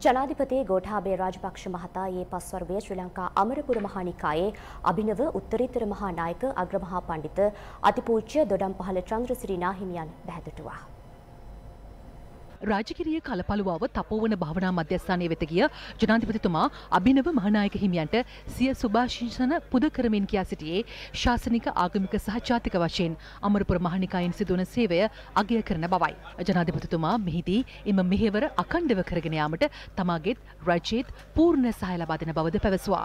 ජනාධිපති ගෝඨාභය රාජපක්ෂ මහතා ඒ පස්වර්ගයේ ශ්‍රී ලංකා අමරපුර මහා නිකායේ අභිනව උත්තරීතර මහා නායක අග්‍රමහා පඬිත අතිපූජ්‍ය දොඩම්පහළ චන්ද්‍රසිරි නාහිමියන් බැහැදටුවා. රාජකිරිය කලපලුවාව තපෝවන භාවනා මධ්‍යස්ථානය වෙත ගිය ජනාධිපතිතුමා අභිනව මහනායක හිමියන්ට සිය සුභාශිංසන පුද කරමින් කියා සිටියේ ශාසනික ආගමික සහ ජාතික වශයෙන් අමරපුර මහනිකායෙන් සිදුවන සේවය අගය කරන බවයි. ජනාධිපතිතුමා මෙහිදී එම මෙහෙවර අකණ්ඩව කරගෙන යාමට තමාගේත් රජයේත් පූර්ණ සහය ලබා දෙන බවද පැවසුවා.